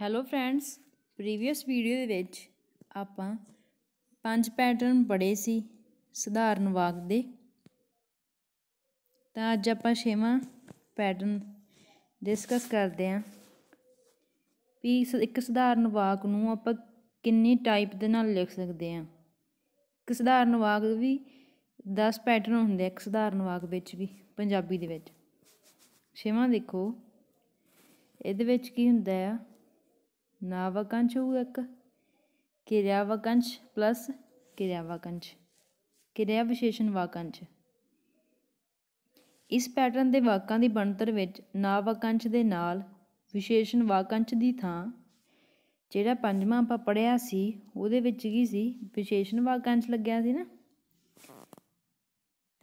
hello friends previous video ਦੇ ਵਿੱਚ ਆਪਾਂ ਪੰਜ ਪੈਟਰਨ ਪੜੇ ਸੀ ਸਧਾਰਨ ਵਾਕ ਦੇ ਤਾਂ ਅੱਜ ਆਪਾਂ ਛੇਵਾਂ ਪੈਟਰਨ ਡਿਸਕਸ ਕਰਦੇ ਆਂ ਵੀ ਇੱਕ ਸਧਾਰਨ ਵਾਕ ਨੂੰ ਆਪਾਂ ਕਿੰਨੇ ਟਾਈਪ ਦੇ ਨਾਲ ਲਿਖ ਸਕਦੇ ਆਂ ਇੱਕ ਸਧਾਰਨ ਵਾਕ ਵੀ 10 ਪੈਟਰਨ ਹੁੰਦੇ ਆ ਇੱਕ ਸਧਾਰਨ ਵਾਕ ਵਿੱਚ ਵੀ ਪੰਜਾਬੀ ਦੇ ਵਿੱਚ ਛੇਵਾਂ ਦੇਖੋ ਇਹਦੇ ਵਿੱਚ ਕੀ ਹੁੰਦਾ ਆ नावाकांश होगा एक ਕਿਰਿਆ प्लस ਪਲੱਸ ਕਿਰਿਆ ਵਿਸ਼ੇਸ਼ਣ ਵਾਕੰਸ਼ ਇਸ ਪੈਟਰਨ ਦੇ ਵਾਕਾਂ ਦੀ ਬਣਤਰ ਵਿੱਚ ਨਾ ਵਾਕੰਸ਼ ਦੇ ਨਾਲ ਵਿਸ਼ੇਸ਼ਣ ਵਾਕੰਸ਼ ਦੀ ਥਾਂ ਜਿਹੜਾ ਪੰਜਵਾਂ ਆਪਾਂ ਪੜਿਆ ਸੀ ਉਹਦੇ ਵਿੱਚ ਕੀ ਸੀ ਵਿਸ਼ੇਸ਼ਣ ਵਾਕੰਸ਼ ਲੱਗਿਆ ਸੀ ਨਾ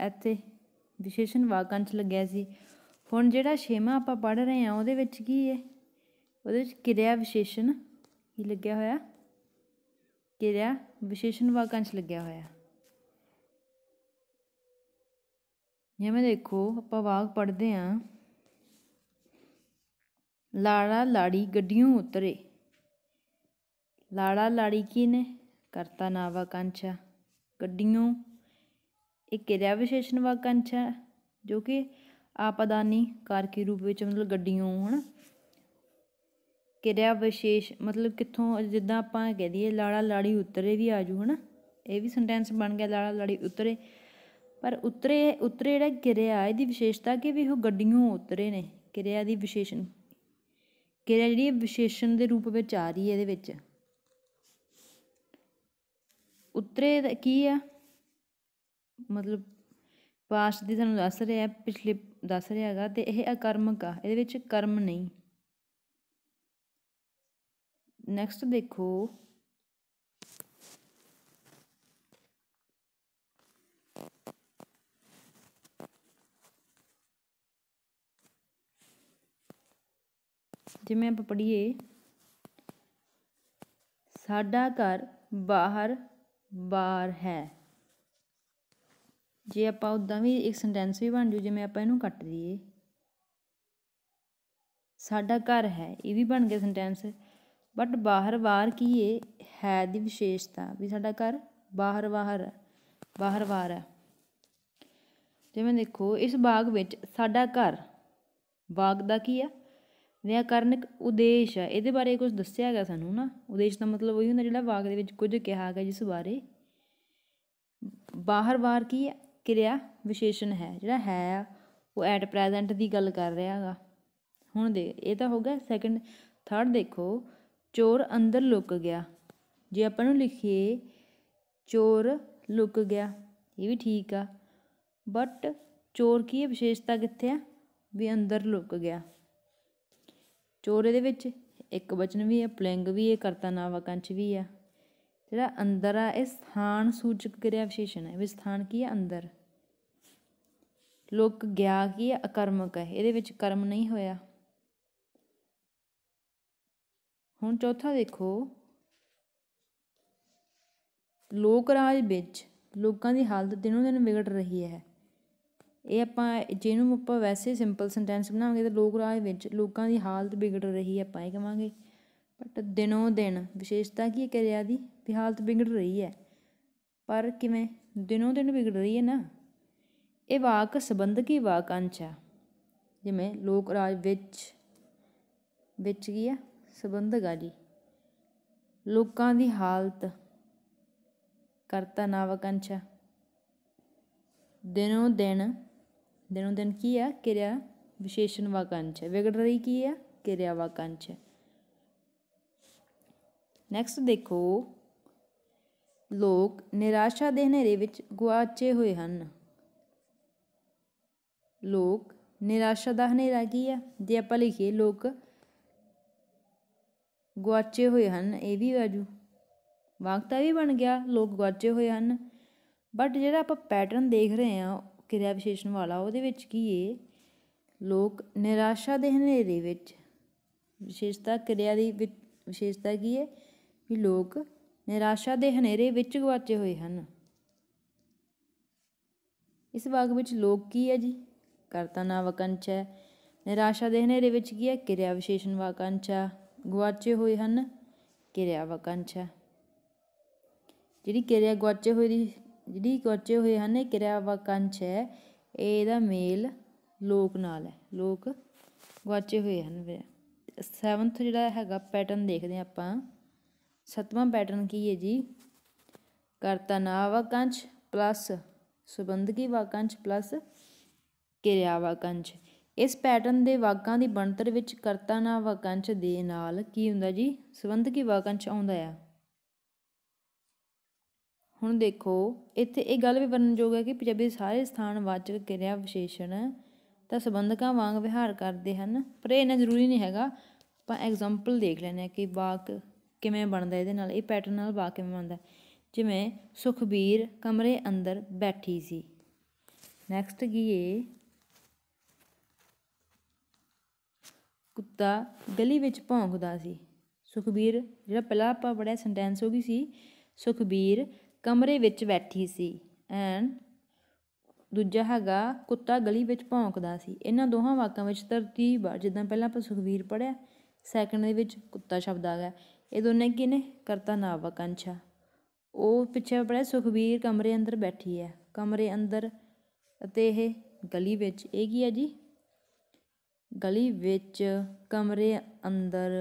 ਇੱਥੇ ਵਿਸ਼ੇਸ਼ਣ ਵਾਕੰਸ਼ ਲੱਗਿਆ ਸੀ ਹੁਣ ਜਿਹੜਾ ਛੇਵਾਂ ਆਪਾਂ ਪੜ ਰਹੇ ਆ ਉਹਦੇ ਵਿੱਚ ਕੀ ਹੈ ਉਹਦੇ ਵਿੱਚ ਕਿਰਿਆ ਵਿਸ਼ੇਸ਼ਣ ਹੀ ਲੱਗਿਆ ਹੋਇਆ ਕਿਰਿਆ ਵਿਸ਼ੇਸ਼ਣ ਵਾਕੰਸ਼ ਲੱਗਿਆ ਹੋਇਆ ਜਿਵੇਂ ਦੇਖੋ ਆਪਾਂ ਵਾਕ ਪੜ੍ਹਦੇ ਆਂ ਲਾੜਾ ਲਾੜੀ ਗੱਡੀਆਂ ਉਤਰੇ ਲਾੜਾ ਲਾੜੀ ਕੀ ਨੇ ਕਰਤਾ ਨਾ ਵਾਕੰਸ਼ ਗੱਡੀਆਂ ਇਹ ਕਿਰਿਆ ਵਿਸ਼ੇਸ਼ਣ ਵਾਕੰਸ਼ ਹੈ ਜੋ ਕਿ ਆਪਾਦਾਨੀ ਕਾਰਕੀ ਰੂਪ ਵਿੱਚ ਮਤਲਬ ਗੱਡੀਆਂ ਹਨ ਕਿਰਿਆ ਵਿਸ਼ੇਸ਼ ਮਤਲਬ ਕਿੱਥੋਂ ਜਿੱਦਾਂ ਆਪਾਂ ਕਹਿ ਦਈਏ ਲਾੜਾ ਲਾੜੀ ਉਤਰੇ ਵੀ ਆਜੂ ਹਨਾ ਇਹ ਵੀ ਸੈਂਟੈਂਸ ਬਣ ਗਿਆ ਲਾੜਾ ਲਾੜੀ ਉਤਰੇ ਪਰ ਉਤਰੇ ਉਤਰੇ ਜਿਹੜਾ ਕਿਰਿਆ ਇਹਦੀ ਵਿਸ਼ੇਸ਼ਤਾ ਕਿ ਵੀ ਉਹ ਗੱਡੀਆਂ ਉਤਰੇ ਨੇ ਕਿਰਿਆ ਦੀ ਵਿਸ਼ੇਸ਼ਣ ਕਿਰਿਆ ਜਿਹੜੀ ਵਿਸ਼ੇਸ਼ਣ ਦੇ ਰੂਪ ਵਿੱਚ ਆ ਰਹੀ ਹੈ ਇਹਦੇ ਵਿੱਚ ਉਤਰੇ ਕੀ ਆ ਮਤਲਬ ਪਾਸਟ ਦੀ ਤੁਹਾਨੂੰ ਦੱਸ ਰਿਹਾ ਪਿਛਲੇ ਦੱਸ ਰਿਹਾਗਾ ਹੈਗਾ ਤੇ ਇਹ ਅਕਰਮਕ ਆ ਇਹਦੇ ਵਿੱਚ ਕਰਮ ਨਹੀਂ ਨੈਕਸਟ ਦੇਖੋ ਜਿਵੇਂ ਆਪਾਂ ਪੜ੍ਹੀਏ ਸਾਡਾ ਘਰ ਬਾਹਰ ਬਾਰ ਹੈ ਜੇ ਆਪਾਂ ਉਦਾਂ ਵੀ ਇੱਕ ਸੈਂਟੈਂਸ ਵੀ ਬਣ ਜੂ ਜਿਵੇਂ ਆਪਾਂ ਇਹਨੂੰ ਕੱਟ ਦਈਏ ਸਾਡਾ ਘਰ ਹੈ ਇਹ ਵੀ ਬਣ ਗਿਆ ਸੈਂਟੈਂਸ ਬਟ ਬਾਹਰ ਵਾਰ ਕੀ ਇਹ ਹੈ ਦੀ ਵਿਸ਼ੇਸ਼ਤਾ ਵੀ ਸਾਡਾ ਘਰ ਬਾਹਰ ਬਾਹਰ ਹੈ ਬਾਹਰ ਵਾਰ ਹੈ ਜਿਵੇਂ ਦੇਖੋ ਇਸ ਬਾਗ ਵਿੱਚ ਸਾਡਾ ਘਰ ਬਾਗ ਦਾ ਕੀ ਹੈ ਵਿਆਕਰਨਿਕ ਉਦੇਸ਼ ਹੈ ਇਹਦੇ ਬਾਰੇ ਕੁਝ ਦੱਸਿਆ ਗਿਆ ਸਾਨੂੰ ਨਾ ਉਦੇਸ਼ ਦਾ ਮਤਲਬ ਉਹੀ ਹੁੰਦਾ ਜਿਹੜਾ ਬਾਗ ਦੇ ਵਿੱਚ ਕੁਝ ਕਿਹਾ ਗਿਆ ਜਿਸ ਬਾਰੇ ਬਾਹਰ ਵਾਰ ਕੀ ਹੈ ਕਿਰਿਆ ਵਿਸ਼ੇਸ਼ਣ ਹੈ ਜਿਹੜਾ ਹੈ ਉਹ ਐਟ ਪ੍ਰੈਜ਼ੈਂਟ ਦੀ ਗੱਲ ਕਰ ਰਿਹਾ ਹੈਗਾ ਹੁਣ ਦੇ ਇਹ ਤਾਂ ਹੋ ਗਿਆ ਸੈਕੰਡ ਥਰਡ ਦੇਖੋ ਚੋਰ ਅੰਦਰ ਲੁਕ ਗਿਆ ਜੇ ਆਪਾਂ ਨੂੰ ਲਿਖੀਏ ਚੋਰ ਲੁਕ ਗਿਆ ਇਹ ਵੀ ਠੀਕ ਆ ਬਟ ਚੋਰ ਕੀ ਹੈ ਵਿਸ਼ੇਸ਼ਤਾ ਕਿੱਥੇ ਆ ਵੀ ਅੰਦਰ ਲੁਕ ਗਿਆ ਚੋਰ ਇਹਦੇ ਵਿੱਚ ਇੱਕ ਵਚਨ ਵੀ ਹੈ ਪਲਿੰਗ ਵੀ ਹੈ ਕਰਤਾ ਵਾਕੰਚ ਵੀ ਆ ਜਿਹੜਾ ਅੰਦਰ ਆ ਇਹ ਸਥਾਨ ਸੂਚਕ ਕਿਰਿਆ ਵਿਸ਼ੇਸ਼ਣ ਹੈ ਵੀ ਸਥਾਨ ਕੀ ਹੈ ਅੰਦਰ ਲੁਕ ਗਿਆ ਕੀ ਹੈ ਅਕਰਮਕ ਹੈ ਇਹਦੇ ਵਿੱਚ ਕਰਮ ਨਹੀਂ ਹੋਇਆ ਹੁਣ ਚੌਥਾ ਦੇਖੋ ਲੋਕ ਰਾਜ ਵਿੱਚ ਲੋਕਾਂ ਦੀ ਹਾਲਤ ਦਿਨੋਂ ਦਿਨ ਵਿਗੜ ਰਹੀ ਹੈ ਇਹ ਆਪਾਂ ਜਿਹਨੂੰ ਆਪਾਂ ਵੈਸੇ ਸਿੰਪਲ ਸੈਂਟੈਂਸ ਬਣਾਵਾਂਗੇ ਤਾਂ ਲੋਕ ਰਾਜ ਵਿੱਚ ਲੋਕਾਂ ਦੀ ਹਾਲਤ ਵਿਗੜ ਰਹੀ ਹੈ ਆਪਾਂ ਇਹ ਕਵਾਂਗੇ ਬਟ ਦਿਨੋਂ ਦਿਨ ਵਿਸ਼ੇਸ਼ਤਾ ਕੀ ਹੈ ਕਿਰਿਆ ਦੀ ਵੀ ਹਾਲਤ ਵਿਗੜ ਰਹੀ ਹੈ ਪਰ ਕਿਵੇਂ ਦਿਨੋਂ ਦਿਨ ਵਿਗੜ ਰਹੀ ਹੈ ਨਾ ਇਹ ਵਾਕ ਸੰਬੰਧਕੀ ਵਾਕ ਅੰਸ਼ ਜਿਵੇਂ ਲੋਕ ਰਾਜ ਵਿੱਚ ਵਿੱਚ ਕੀ ਹੈ ਸਬੰਧ ਆ ਜੀ ਲੋਕਾਂ ਦੀ ਹਾਲਤ ਕਰਤਾ ਨਾਵਕੰਸ਼ਾ ਦਿਨੋਂ ਦਿਨ ਦਿਨੋਂ ਦਿਨ ਕੀ ਆ ਕਿਰਿਆ ਵਿਸ਼ੇਸ਼ਣ ਵਾਕੰਸ਼ ਵਿਗੜ ਰਹੀ ਕੀ ਆ ਕਿਰਿਆ ਵਾਕੰਸ਼ ਨੈਕਸਟ ਦੇਖੋ ਲੋਕ ਨਿਰਾਸ਼ਾ ਦੇ ਹਨੇਰੇ ਵਿੱਚ ਗੁਆਚੇ ਹੋਏ ਹਨ ਲੋਕ ਨਿਰਾਸ਼ਾ ਦਾ ਹਨੇਰਾ ਕੀ ਆ ਜੇ ਆਪਾਂ ਲਿਖੀਏ ਲੋਕ ਗਵਾਚੇ ਹੋਏ ਹਨ ਇਹ ਵੀ ਵਾਜੂ ਵਾਕਤਾ ਵੀ ਬਣ ਗਿਆ ਲੋਕ ਗਵਾਚੇ ਹੋਏ ਹਨ ਬਟ ਜਿਹੜਾ ਆਪਾਂ ਪੈਟਰਨ ਦੇਖ ਰਹੇ ਹਾਂ ਕਿਰਿਆ ਵਿਸ਼ੇਸ਼ਣ ਵਾਲਾ ਉਹਦੇ ਵਿੱਚ ਕੀ ਏ ਲੋਕ ਨਿਰਾਸ਼ਾ ਦੇ ਹਨੇਰੇ ਵਿੱਚ ਵਿਸ਼ੇਸ਼ਤਾ ਕਿਰਿਆ ਦੀ ਵਿਸ਼ੇਸ਼ਤਾ ਕੀ ਏ ਵੀ ਲੋਕ ਨਿਰਾਸ਼ਾ ਦੇ ਹਨੇਰੇ ਵਿੱਚ ਗਵਾਚੇ ਹੋਏ ਹਨ ਇਸ ਵਾਕ ਵਿੱਚ ਲੋਕ ਕੀ ਹੈ ਜੀ ਕਰਤਾ ਨਾ ਵਕੰਚ ਹੈ ਨਿਰਾਸ਼ਾ ਦੇ ਹਨੇਰੇ ਵਿੱਚ ਕੀ ਹੈ ਕਿਰਿਆ ਵਿਸ਼ੇਸ਼ਣ ਵਾਕੰਚ ਹੈ ਗਵਾਚੇ ਹੋਏ ਹਨ ਕਿਰਿਆ ਵਾਕੰਸ਼ ਹੈ ਜਿਹੜੀ ਕਿਰਿਆ ਗਵਾਚੇ ਹੋਈ ਦੀ ਜਿਹੜੀ ਗਵਾਚੇ ਹੋਏ ਹਨ ਇਹ ਕਿਰਿਆ ਵਾਕੰਸ਼ ਹੈ ਇਹਦਾ ਮੇਲ ਲੋਕ ਨਾਲ ਹੈ ਲੋਕ ਗਵਾਚੇ ਹੋਏ ਹਨ ਸੈਵਨਥ ਜਿਹੜਾ ਹੈਗਾ ਪੈਟਰਨ ਦੇਖਦੇ ਆਪਾਂ ਸਤਵਾਂ ਪੈਟਰਨ ਕੀ ਹੈ ਜੀ ਕਰਤਾ ਨਾ ਵਾਕੰਸ਼ ਪਲੱਸ ਸੁਬੰਧਕੀ ਵਾਕੰਸ਼ ਪਲੱਸ ਕਿਰਿਆ ਵਾਕੰਸ਼ ਇਸ ਪੈਟਰਨ ਦੇ ਵਾਕਾਂ ਦੀ ਬਣਤਰ ਵਿੱਚ ਕਰਤਾ ਨਾ ਵਾਕੰਸ਼ ਦੇ ਨਾਲ ਕੀ ਹੁੰਦਾ ਜੀ ਸਬੰਧਕੀ ਵਾਕੰਸ਼ ਆਉਂਦਾ ਆ ਹੁਣ ਦੇਖੋ ਇੱਥੇ ਇਹ ਗੱਲ ਵੀ ਵਰਣਨਯੋਗ ਹੈ ਕਿ ਪੰਜਾਬੀ ਸਾਰੇ ਸਥਾਨ ਵਾਚਕ ਕਿਰਿਆ ਵਿਸ਼ੇਸ਼ਣ ਤਾਂ ਸਬੰਧਕਾਂ ਵਾਂਗ ਵਿਹਾਰ ਕਰਦੇ ਹਨ ਪਰ ਇਹ ਨਾ ਜ਼ਰੂਰੀ ਨਹੀਂ ਹੈਗਾ ਆਪਾਂ ਐਗਜ਼ਾਮਪਲ ਦੇਖ ਲੈਨੇ ਕਿ ਵਾਕ ਕਿਵੇਂ ਬਣਦਾ ਇਹਦੇ ਨਾਲ ਇਹ ਪੈਟਰਨ ਨਾਲ ਵਾਕ ਕਿਵੇਂ ਬਣਦਾ ਜਿਵੇਂ ਸੁਖਬੀਰ ਕਮਰੇ ਅੰਦਰ ਬੈਠੀ ਸੀ ਨੈਕਸਟ ਕੀ ਏ ਕੁੱਤਾ ਗਲੀ ਵਿੱਚ ਭੌਂਕਦਾ ਸੀ ਸੁਖਬੀਰ ਜਿਹੜਾ ਪਹਿਲਾ ਆਪਾਂ ਬੜਾ ਸੈਂਟੈਂਸ ਹੋ ਗਈ ਸੀ ਸੁਖਬੀਰ ਕਮਰੇ ਵਿੱਚ ਬੈਠੀ ਸੀ ਐਂਡ ਦੂਜਾ ਹੈਗਾ ਕੁੱਤਾ ਗਲੀ ਵਿੱਚ ਭੌਂਕਦਾ ਸੀ ਇਹਨਾਂ ਦੋਹਾਂ ਵਾਕਾਂ ਵਿੱਚ ਤਰਤੀਬ ਆ ਜਿੱਦਾਂ ਪਹਿਲਾਂ ਆਪਾਂ ਸੁਖਬੀਰ ਪੜਿਆ ਸੈਕੰਡ ਦੇ ਵਿੱਚ ਕੁੱਤਾ ਸ਼ਬਦ ਆ ਗਿਆ ਇਹ ਦੋਨੇ ਕੀ ਨੇ ਕਰਤਾ ਨਾਂਵ ਵਾਕੰਸ਼ਾ ਉਹ ਪਿੱਛੇ ਪੜਿਆ ਸੁਖਬੀਰ ਕਮਰੇ ਅੰਦਰ ਬੈਠੀ ਹੈ ਕਮਰੇ ਅੰਦਰ ਅਤੇ ਇਹ ਗਲੀ ਵਿੱਚ ਇਹ ਕੀ ਹੈ ਜੀ ਗਲੀ ਵਿੱਚ ਕਮਰੇ ਅੰਦਰ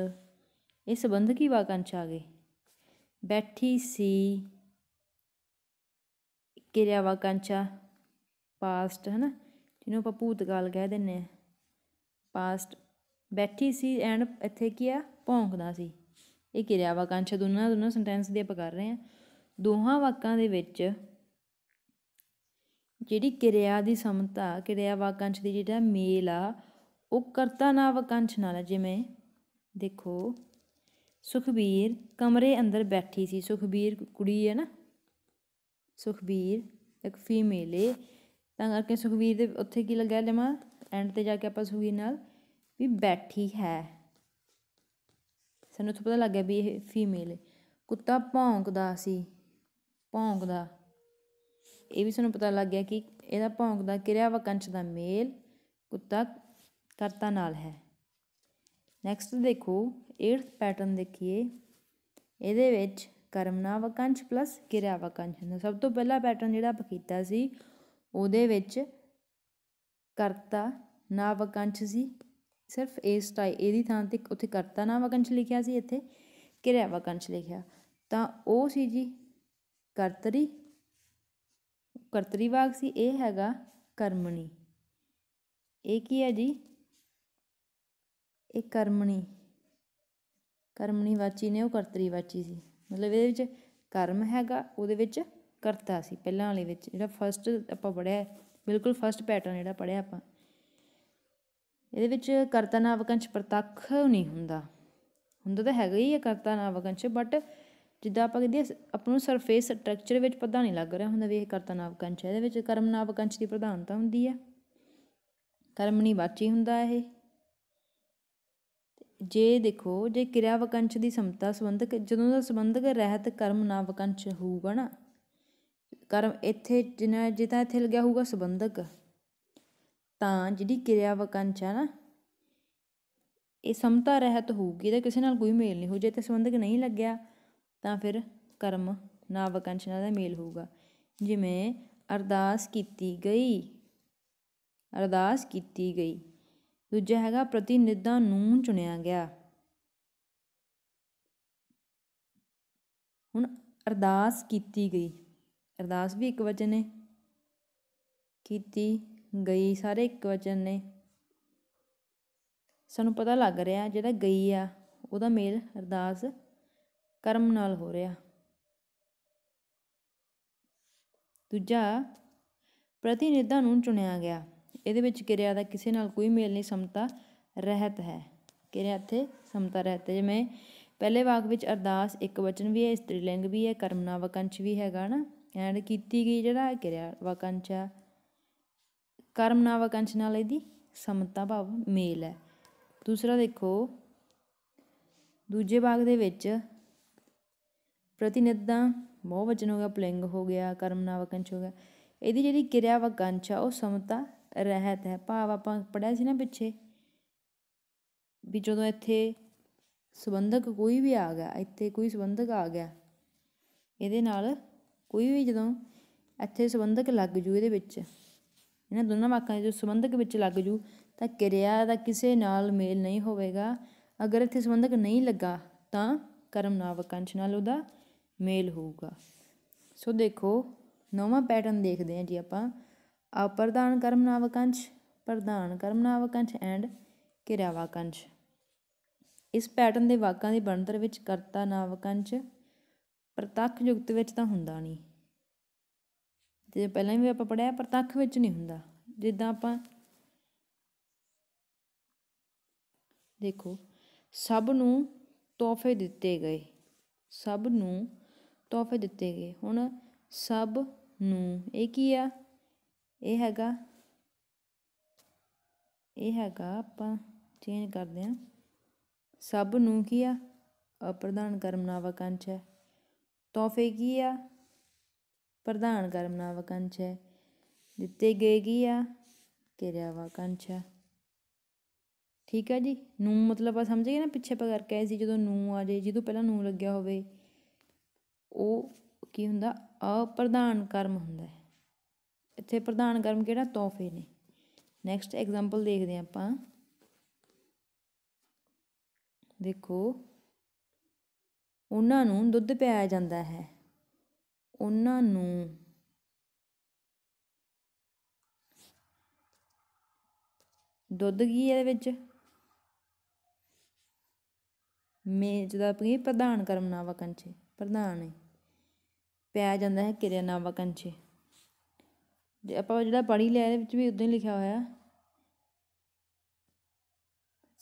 ਇਹ ਸੰਬੰਧਕੀ ਵਾਕੰਸ਼ ਆ ਗਏ ਬੈਠੀ ਸੀ ਕਿਰਿਆ ਵਾਕੰਸ਼ ਪਾਸਟ ਹੈ ਨਾ ਜਿਹਨੂੰ ਆਪਾਂ ਭੂਤਕਾਲ ਕਹਿ ਦਿੰਨੇ ਆ ਪਾਸਟ ਬੈਠੀ ਸੀ ਐਂਡ ਇੱਥੇ ਕੀ ਆ ਭੌਂਕਦਾ ਸੀ ਇਹ ਕਿਰਿਆ ਵਾਕੰਸ਼ ਦੋਨਾਂ ਦੋਨਾਂ ਸੈਂਟੈਂਸ ਦੀ ਆਪਾਂ ਕਰ ਰਹੇ ਆ ਦੋਹਾਂ ਵਾਕਾਂ ਦੇ ਵਿੱਚ ਜਿਹੜੀ ਕਿਰਿਆ ਦੀ ਸਮਤਾ ਕਿਰਿਆ ਵਾਕੰਸ਼ ਦੀ ਜਿਹੜਾ ਮੇਲ ਆ ਕਰਤਾ ਨਾ ਵਕੰਛ ਨਾਲ ਜਿਵੇਂ ਦੇਖੋ ਸੁਖਬੀਰ ਕਮਰੇ ਅੰਦਰ ਬੈਠੀ ਸੀ ਸੁਖਬੀਰ ਕੁੜੀ ਹੈ ਨਾ ਸੁਖਬੀਰ ਇੱਕ ਫੀਮੇਲ ਹੈ ਤਾਂ ਕਰਕੇ ਸੁਖਬੀਰ ਦੇ ਉੱਥੇ ਕੀ ਲੱਗਿਆ ਜਮਾ ਐਂਡ ਤੇ ਜਾ ਕੇ ਆਪਾਂ ਸੁਖਬੀਰ ਨਾਲ ਵੀ ਬੈਠੀ ਹੈ ਸਾਨੂੰ ਉੱਥੇ ਪਤਾ ਲੱਗਿਆ ਵੀ ਇਹ ਫੀਮੇਲ ਹੈ ਕੁੱਤਾ ਭੌਂਕਦਾ ਸੀ ਭੌਂਕਦਾ ਇਹ ਵੀ ਸਾਨੂੰ ਪਤਾ ਲੱਗ ਗਿਆ ਕਿ ਇਹਦਾ ਭੌਂਕਦਾ ਕਿਰਿਆ ਵਕੰਸ਼ ਦਾ ਮੇਲ ਕੁੱਤਾ ਕਰਤਾ ਨਾਲ ਹੈ ਨੈਕਸਟ ਦੇਖੋ 8th ਪੈਟਰਨ ਦੇਖੀਏ ਇਹਦੇ ਵਿੱਚ ਕਰਮਨਾ ਵਕੰਸ਼ ਪਲੱਸ ਕਿਰਿਆ ਵਕੰਸ਼ ਹੁੰਦਾ ਸਭ ਤੋਂ ਪਹਿਲਾ ਪੈਟਰਨ ਜਿਹੜਾ ਆਪਾਂ ਕੀਤਾ ਸੀ ਉਹਦੇ ਵਿੱਚ ਕਰਤਾ ਨਾ ਵਕੰਸ਼ ਸੀ ਸਿਰਫ ਇਸ ਟਾਈ ਇਹਦੀ ਥਾਂ ਤੇ ਉੱਥੇ ਕਰਤਾ ਨਾ ਵਕੰਸ਼ ਲਿਖਿਆ ਸੀ ਇੱਥੇ ਕਿਰਿਆ ਵਕੰਸ਼ ਲਿਖਿਆ ਤਾਂ ਉਹ ਸੀ ਜੀ ਕਰਤਰੀ ਕਰਤਰੀ ਵਾਕ ਸੀ ਇਹ ਹੈਗਾ ਕਰਮਣੀ ਇਹ ਕੀ ਹੈ ਜੀ ਇਹ ਕਰਮਣੀ ਕਰਮਣੀ ਵਾਚੀ ਨੇ ਉਹ ਕਰਤਰੀ ਵਾਚੀ ਸੀ ਮਤਲਬ ਇਹਦੇ ਵਿੱਚ ਕਰਮ ਹੈਗਾ ਉਹਦੇ ਵਿੱਚ ਕਰਤਾ ਸੀ ਪਹਿਲਾਂ ਵਾਲੇ ਵਿੱਚ ਜਿਹੜਾ ਫਸਟ ਆਪਾਂ ਪੜਿਆ ਬਿਲਕੁਲ ਫਸਟ ਪੈਟਰਨ ਜਿਹੜਾ ਪੜਿਆ ਆਪਾਂ ਇਹਦੇ ਵਿੱਚ ਕਰਤਾ ਨਾਵਕੰਸ਼ ਪ੍ਰਤੱਖ ਨਹੀਂ ਹੁੰਦਾ ਹੁੰਦਾ ਤਾਂ ਹੈਗਾ ਹੀ ਹੈ ਕਰਤਾ ਨਾਵਕੰਸ਼ ਬਟ ਜਿੱਦਾਂ ਆਪਾਂ ਕਹਿੰਦੇ ਆਪਾਂ ਨੂੰ ਸਰਫੇਸ ਸਟਰਕਚਰ ਵਿੱਚ ਪਤਾ ਨਹੀਂ ਲੱਗ ਰਿਹਾ ਹੁੰਦਾ ਵੀ ਇਹ ਕਰਤਾ ਨਾਵਕੰਸ਼ ਹੈ ਇਹਦੇ ਵਿੱਚ ਕਰਮ ਨਾਵਕੰਸ਼ ਦੀ ਪ੍ਰਧਾਨਤਾ ਹੁੰਦੀ ਹੈ ਕਰਮ ਨਹੀਂ ਬਾਚੀ ਹੁੰਦਾ ਇਹ ਜੇ ਦੇਖੋ ਜੇ ਕਿਰਿਆ ਵਕੰਚ ਦੀ ਸਮਤਾ ਸੰਬੰਧਕ ਜਦੋਂ ਦਾ ਸੰਬੰਧਕ ਰਹਿਤ ਕਰਮ ਨਾ ਵਕੰਚ ਹੋਊਗਾ ਨਾ ਕਰਮ ਇੱਥੇ ਜਿਨਾ ਜੇ ਤਾਂ ਇੱਥੇ ਲੱਗਿਆ ਹੋਊਗਾ ਸੰਬੰਧਕ ਤਾਂ ਜਿਹੜੀ ਕਿਰਿਆ ਵਕੰਚ ਆ ਨਾ ਇਹ ਸਮਤਾ ਰਹਿਤ ਹੋਊਗੀ ਇਹਦਾ ਕਿਸੇ ਨਾਲ ਕੋਈ ਮੇਲ ਨਹੀਂ ਹੋ ਜੇ ਤੇ ਸੰਬੰਧਕ ਨਹੀਂ ਲੱਗਿਆ ਤਾਂ ਫਿਰ ਕਰਮ ਨਾ ਵਕੰਚ ਨਾਲ ਮੇਲ ਹੋਊਗਾ ਜਿਵੇਂ ਅਰਦਾਸ ਕੀਤੀ ਗਈ ਅਰਦਾਸ ਕੀਤੀ ਗਈ ਦੂਜਾ ਹੈਗਾ ਪ੍ਰਤੀਨਿਧਾਂ ਨੂੰ ਚੁਣਿਆ ਗਿਆ ਹੁਣ ਅਰਦਾਸ ਕੀਤੀ ਗਈ ਅਰਦਾਸ ਵੀ ਇੱਕ ਵਚਨ ਹੈ ਕੀਤੀ ਗਈ ਸਾਰੇ ਇੱਕ ਵਚਨ ਨੇ ਸਾਨੂੰ ਪਤਾ ਲੱਗ ਰਿਹਾ ਜਿਹੜਾ ਗਈ ਆ ਉਹਦਾ ਮੇਲ ਅਰਦਾਸ ਕਰਮ ਨਾਲ ਹੋ ਰਿਹਾ ਦੂਜਾ ਪ੍ਰਤੀਨਿਧਾਂ ਨੂੰ ਚੁਣਿਆ ਗਿਆ ਇਹਦੇ ਵਿੱਚ ਕਿਰਿਆ ਦਾ ਕਿਸੇ ਨਾਲ ਕੋਈ ਮੇਲ ਨਹੀਂ ਸਮਤਾ ਰਹਿਤ ਹੈ ਕਿਰਿਆ ਇੱਥੇ ਸਮਤਾ ਰਹਿਤ ਹੈ ਜਿਵੇਂ ਪਹਿਲੇ ਵਾਕ ਵਿੱਚ ਅਰਦਾਸ ਇੱਕ ਵਚਨ ਵੀ ਹੈ ਇਸਤਰੀ ਲਿੰਗ ਵੀ ਹੈ ਕਰਮਨਾ ਵਕੰਚ ਵੀ ਹੈਗਾ ਨਾ ਐਂਡ ਕੀਤੀ ਗਈ ਜਿਹੜਾ ਕਿਰਿਆ ਵਕੰਸ਼ ਆ ਕਰਮਨਾ ਵਕੰਚ ਨਾਲ ਇਹਦੀ ਸਮਤਾ ਭਾਵ ਮੇਲ ਹੈ ਦੂਸਰਾ ਦੇਖੋ ਦੂਜੇ ਵਾਕ ਦੇ ਵਿੱਚ ਪ੍ਰਤੀਨਿਧਾਂ ਬਹੁਵਚਨ ਹੋ ਗਿਆ ਪਲਿੰਗ ਹੋ ਗਿਆ ਕਰਮਨਾ ਵਕੰਚ ਹੋ ਗਿਆ ਇਹਦੀ ਜਿਹੜੀ ਕਿਰਿਆ ਵਕੰਚ ਆ ਉਹ ਸਮਤਾ ਰਹਿਤ ਹੈ ਭਾਵ ਆਪਾਂ ਪੜਿਆ ਸੀ ਨਾ ਪਿੱਛੇ ਵੀ ਜਦੋਂ ਇੱਥੇ ਸੰਬੰਧਕ ਕੋਈ ਵੀ ਆ ਗਿਆ ਇੱਥੇ ਕੋਈ ਸੰਬੰਧਕ ਆ ਗਿਆ ਇਹਦੇ ਨਾਲ ਕੋਈ ਵੀ ਜਦੋਂ ਇੱਥੇ ਸੰਬੰਧਕ ਲੱਗ ਜੂ ਇਹਦੇ ਵਿੱਚ ਇਹਨਾਂ ਦੋਨਾਂ ਵਾਕਾਂ ਦੇ ਜੋ ਸੰਬੰਧਕ ਵਿੱਚ ਲੱਗ ਜੂ ਤਾਂ ਕਿਰਿਆ ਦਾ ਕਿਸੇ ਨਾਲ ਮੇਲ ਨਹੀਂ ਹੋਵੇਗਾ ਅਗਰ ਇੱਥੇ ਸੰਬੰਧਕ ਨਹੀਂ ਲੱਗਾ ਤਾਂ ਕਰਮ ਨਾਵਕੰਸ਼ ਨਾਲ ਉਹਦਾ ਮੇਲ ਹੋਊਗਾ ਸੋ ਦੇਖੋ ਨੌਵਾਂ ਪੈਟਰਨ ਦੇਖਦੇ ਹਾਂ ਜੀ ਆਪਾਂ ਅਪਰਧਾਨ ਕਰਮਨਾਵਕੰਸ਼ ਪ੍ਰਧਾਨ ਨਾਵਕੰਚ ਐਂਡ ਵਾਕੰਚ ਇਸ ਪੈਟਰਨ ਦੇ ਵਾਕਾਂ ਦੇ ਬਣਤਰ ਵਿੱਚ ਕਰਤਾ ਨਾਵਕੰਚ ਪ੍ਰਤੱਖ ਯੁਕਤ ਵਿੱਚ ਤਾਂ ਹੁੰਦਾ ਨਹੀਂ ਜੇ ਪਹਿਲਾਂ ਵੀ ਆਪਾਂ ਪੜਿਆ ਪ੍ਰਤੱਖ ਵਿੱਚ ਨਹੀਂ ਹੁੰਦਾ ਜਿੱਦਾਂ ਆਪਾਂ ਦੇਖੋ ਸਭ ਨੂੰ ਤੋਹਫੇ ਦਿੱਤੇ ਗਏ ਸਭ ਨੂੰ ਤੋਹਫੇ ਦਿੱਤੇ ਗਏ ਹੁਣ ਸਭ ਨੂੰ ਇਹ ਕੀ ਆ ਇਹ ਹੈਗਾ ਇਹ ਹੈਗਾ ਆਪਾਂ ਚੇਂਜ ਕਰਦੇ ਹਾਂ ਸਭ ਨੂੰ ਕੀ ਆ ਪ੍ਰਧਾਨ ਕਰਮਨਾਵਾਕੰਚ ਹੈ ਤੋਹਫੇ ਕੀ ਆ ਪ੍ਰਧਾਨ ਕਰਮਨਾਵਾਕੰਚ ਹੈ ਦਿੱਤੇ ਗਏ ਕੀ ਆ ਕਿਰਿਆਵਾਕੰਚ ਹੈ ਠੀਕ ਹੈ ਜੀ ਨੂੰ ਮਤਲਬ ਆ ਸਮਝ ਗਏ ਨਾ ਪਿੱਛੇ ਆਪਾਂ ਕਰਕੇ ਆਏ ਸੀ ਜਦੋਂ ਨੂੰ ਆ ਜੇ ਜਦੋਂ ਪਹਿਲਾਂ ਨੂੰ ਲੱਗਿਆ ਹੋਵੇ ਉਹ ਕੀ ਹੁੰਦਾ ਅਪ੍ਰਧਾਨ ਕਰਮ ਹੁੰਦਾ ਹੈ ਇੱਥੇ ਪ੍ਰਧਾਨ ਕਰਮ ਕਿਹੜਾ ਤੋਹਫੇ ਨੇ ਨੈਕਸਟ ਐਗਜ਼ਾਮਪਲ ਦੇਖਦੇ ਆਪਾਂ ਦੇਖੋ ਉਹਨਾਂ ਨੂੰ ਦੁੱਧ ਪਿਆਇਆ ਜਾਂਦਾ ਹੈ ਉਹਨਾਂ ਨੂੰ ਦੁੱਧ ਕੀ ਇਹਦੇ ਵਿੱਚ ਮੇ ਜਿਹਦਾ ਪ੍ਰਧਾਨ ਕਰਮ ਨਾ ਨਾਵਾਕੰਛੇ ਪ੍ਰਧਾਨ ਹੈ ਪਿਆਇਆ ਜਾਂਦਾ ਹੈ ਕਿਰਿਆ ਨਾ ਨਾਵਾਕੰਛੇ ਜੇ ਆਪਾਂ ਜਿਹੜਾ ਪੜ੍ਹੀ ਲਿਆ ਇਹਦੇ ਵਿੱਚ ਵੀ ਉਦਾਂ ਹੀ ਲਿਖਿਆ ਹੋਇਆ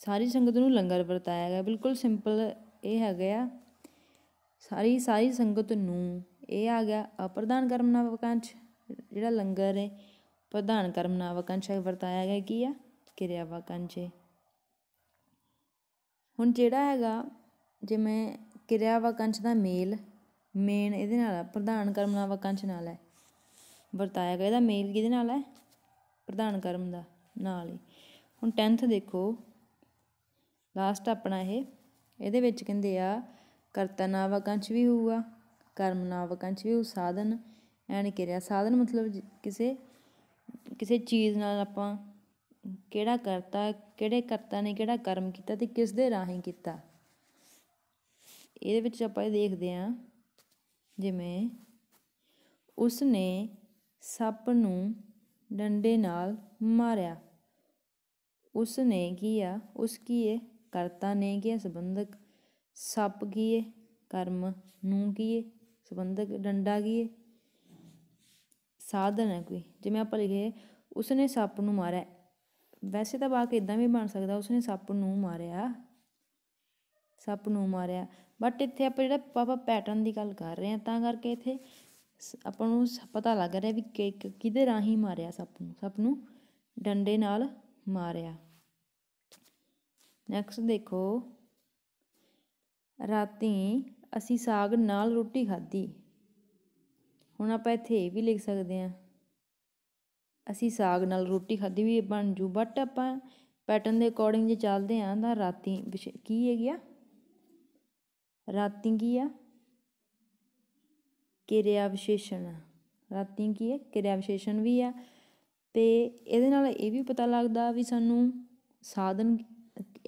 ਸਾਰੀ ਸੰਗਤ ਨੂੰ ਲੰਗਰ ਵਰਤਾਇਆ ਗਿਆ ਬਿਲਕੁਲ ਸਿੰਪਲ ਇਹ ਹੈਗਾ ਆ ਸਾਰੀ ਸਾਰੀ ਸੰਗਤ ਨੂੰ ਇਹ ਆ ਗਿਆ ਅਪਰਦਾਨ ਕਰਮ ਨਾਵਕਾਂਸ਼ ਜਿਹੜਾ ਲੰਗਰ ਹੈ ਪ੍ਰਧਾਨ ਕਰਮ ਨਾਵਕਾਂਸ਼ ਵਰਤਾਇਆ ਗਿਆ ਕੀ ਆ ਕਿਰਿਆ ਵਾਕਾਂਸ਼ ਹੁਣ ਜਿਹੜਾ ਹੈਗਾ ਜਿਵੇਂ ਕਿਰਿਆ ਵਾਕਾਂਸ਼ ਦਾ ਮੇਲ ਮੇਨ ਇਹਦੇ ਨਾਲ ਪ੍ਰਧਾਨ ਕਰਮ ਨਾਵਕਾਂਸ਼ ਨਾਲ ਹੈ ਵਰਤਾਇਆ ਗਿਆ ਇਹਦਾ ਮੇਲ ਕਿਹਦੇ ਨਾਲ ਹੈ ਪ੍ਰਧਾਨ ਕਰਮ ਦਾ ਨਾਲ ਹੀ ਹੁਣ 10th ਦੇਖੋ ਲਾਸਟ ਆਪਣਾ ਇਹ ਇਹਦੇ ਵਿੱਚ ਕਹਿੰਦੇ ਆ ਕਰਤਾ ਨਾਵਕੰਸ਼ ਵੀ ਹੋਊਗਾ ਕਰਮ ਨਾਵਕੰਸ਼ ਵੀ ਉਹ ਸਾਧਨ ਐਨ ਕਿਰਿਆ ਸਾਧਨ ਮਤਲਬ ਕਿਸੇ ਕਿਸੇ ਚੀਜ਼ ਨਾਲ ਆਪਾਂ ਕਿਹੜਾ ਕਰਤਾ ਕਿਹੜੇ ਕਰਤਾ ਨੇ ਕਿਹੜਾ ਕਰਮ ਕੀਤਾ ਤੇ ਕਿਸ ਦੇ ਰਾਹੀਂ ਕੀਤਾ ਇਹਦੇ ਵਿੱਚ ਆਪਾਂ ਇਹ ਦੇਖਦੇ ਆ ਜਿਵੇਂ ਉਸ ਨੇ ਸੱਪ ਨੂੰ ਡੰਡੇ ਨਾਲ ਮਾਰਿਆ ਉਸ ਨੇ ਕੀਆ ਉਸ ਕੀਏ ਕਰਤਾ ਨੇ ਕੀਆ ਸੰਬੰਧਕ ਸੱਪ ਕੀਏ ਕਰਮ ਨੂੰ ਕੀਏ ਸੰਬੰਧਕ ਡੰਡਾ ਕੀਏ ਸਾਧਨ ਹੈ ਕੋਈ ਜਿਵੇਂ ਆਪਾਂ ਲਿਖੇ ਉਸ ਨੇ ਸੱਪ ਨੂੰ ਮਾਰਿਆ ਵੈਸੇ ਤਾਂ ਬਾਕੀ ਇਦਾਂ ਵੀ ਬਣ ਸਕਦਾ ਉਸ ਨੇ ਸੱਪ ਨੂੰ ਮਾਰਿਆ ਸੱਪ ਨੂੰ ਮਾਰਿਆ ਬਟ ਇੱਥੇ ਆਪਾਂ ਜਿਹੜਾ ਪਾਪਾ ਪੈਟਰਨ ਦੀ ਗੱਲ ਕਰ ਰਹੇ ਹਾਂ ਤਾਂ ਕਰਕੇ ਇੱਥੇ ਆਪਾਂ ਨੂੰ ਪਤਾ ਲੱਗ ਰਿਹਾ ਵੀ ਕਿ ਕਿਹਦੇ ਰਾਹੀਂ ਮਾਰਿਆ ਸੱਪ ਨੂੰ ਸੱਪ ਨੂੰ ਡੰਡੇ ਨਾਲ ਮਾਰਿਆ ਨੈਕਸਟ ਦੇਖੋ ਰਾਤੀ ਅਸੀਂ ਸਾਗ ਨਾਲ ਰੋਟੀ ਖਾਧੀ ਹੁਣ ਆਪਾਂ ਇੱਥੇ ਇਹ ਵੀ ਲਿਖ ਸਕਦੇ ਹਾਂ ਅਸੀਂ ਸਾਗ ਨਾਲ ਰੋਟੀ ਖਾਧੀ ਵੀ ਬਣ ਜੂ ਬਟ ਆਪਾਂ ਪੈਟਰਨ ਦੇ ਅਕੋਰਡਿੰਗ ਜੇ ਚੱਲਦੇ ਆਂ ਤਾਂ ਰਾਤੀ ਕੀ ਹੈਗੀ ਆ ਰਾਤੀ ਕੀ ਆ ਕਿਰਿਆ ਵਿਸ਼ੇਸ਼ਣ ਰਾਤੀ ਕੀ ਹੈ ਕਿਰਿਆ ਵਿਸ਼ੇਸ਼ਣ ਵੀ ਆ ਤੇ ਇਹਦੇ ਨਾਲ ਇਹ ਵੀ ਪਤਾ ਲੱਗਦਾ ਵੀ ਸਾਨੂੰ ਸਾਧਨ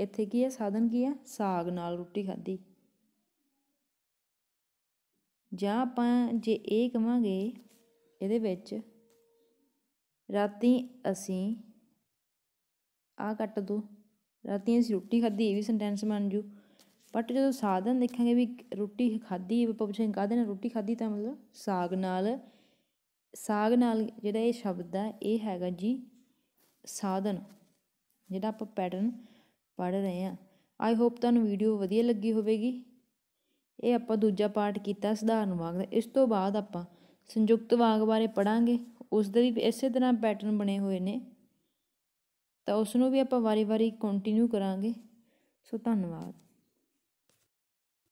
ਇੱਥੇ ਕੀ ਹੈ ਸਾਧਨ ਕੀ ਹੈ ਸਾਗ ਨਾਲ ਰੋਟੀ ਖਾਧੀ ਜਾਂ ਆਪਾਂ ਜੇ ਇਹ ਕਵਾਂਗੇ ਇਹਦੇ ਵਿੱਚ ਰਾਤੀ ਅਸੀਂ ਆ ਕੱਟ ਦੋ ਰਾਤੀ ਅਸੀਂ ਰੋਟੀ ਖਾਧੀ ਇਹ ਵੀ ਸੈਂਟੈਂਸ ਬਣ ਜੂ ਬਟ ਜਦੋਂ ਸਾਧਨ ਦੇਖਾਂਗੇ ਵੀ ਰੋਟੀ ਖਾਧੀ ਆਪਾਂ ਸਿੰਘ ਕਾਹਦੇ ਨਾਲ ਰੋਟੀ ਖਾਧੀ ਤਾਂ ਮਤਲਬ ਸਾਗ ਨਾਲ ਸਾਗ ਨਾਲ ਜਿਹੜਾ ਇਹ ਸ਼ਬਦ ਆ ਇਹ ਹੈਗਾ ਜੀ ਸਾਧਨ ਜਿਹੜਾ ਆਪਾਂ ਪੈਟਰਨ ਪੜ ਰਹੇ ਆ ਆਈ ਹੋਪ ਤੁਹਾਨੂੰ ਵੀਡੀਓ ਵਧੀਆ ਲੱਗੀ ਹੋਵੇਗੀ ਇਹ ਆਪਾਂ ਦੂਜਾ ਪਾਠ ਕੀਤਾ ਸਧਾਰਨ ਵਾਕ ਦਾ ਇਸ ਤੋਂ ਬਾਅਦ ਆਪਾਂ ਸੰਯੁਕਤ ਵਾਕ ਬਾਰੇ ਪੜਾਂਗੇ ਉਸ ਦੇ ਵੀ ਇਸੇ ਤਰ੍ਹਾਂ ਪੈਟਰਨ ਬਣੇ ਹੋਏ ਨੇ ਤਾਂ ਉਸ ਨੂੰ ਵੀ ਆਪਾਂ ਵਾਰੀ-ਵਾਰੀ ਕੰਟੀਨਿਊ ਕਰਾਂਗੇ ਸੋ ਧੰਨਵਾਦ